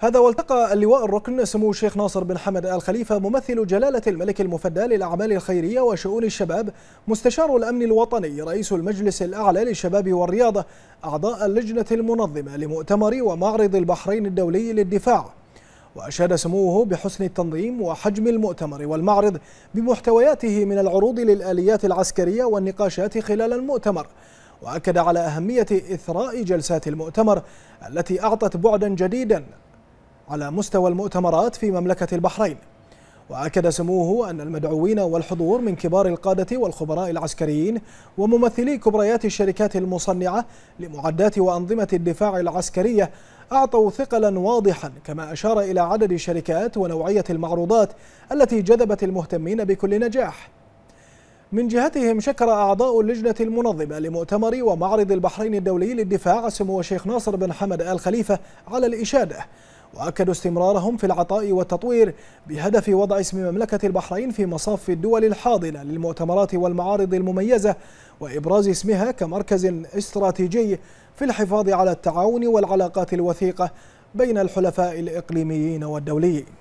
هذا والتقى اللواء الركن سمو الشيخ ناصر بن حمد آل خليفة ممثل جلالة الملك المفدى للأعمال الخيرية وشؤون الشباب مستشار الأمن الوطني رئيس المجلس الأعلى للشباب والرياضة أعضاء اللجنة المنظمة لمؤتمر ومعرض البحرين الدولي للدفاع وأشاد سموه بحسن التنظيم وحجم المؤتمر والمعرض بمحتوياته من العروض للآليات العسكرية والنقاشات خلال المؤتمر وأكد على أهمية إثراء جلسات المؤتمر التي أعطت بعدا جديدا على مستوى المؤتمرات في مملكة البحرين وأكد سموه أن المدعوين والحضور من كبار القادة والخبراء العسكريين وممثلي كبريات الشركات المصنعة لمعدات وأنظمة الدفاع العسكرية أعطوا ثقلا واضحا كما أشار إلى عدد الشركات ونوعية المعروضات التي جذبت المهتمين بكل نجاح من جهتهم شكر أعضاء اللجنة المنظمة لمؤتمر ومعرض البحرين الدولي للدفاع سمو الشيخ ناصر بن حمد آل خليفة على الإشادة وأكدوا استمرارهم في العطاء والتطوير بهدف وضع اسم مملكة البحرين في مصاف الدول الحاضنة للمؤتمرات والمعارض المميزة وإبراز اسمها كمركز استراتيجي في الحفاظ على التعاون والعلاقات الوثيقة بين الحلفاء الإقليميين والدوليين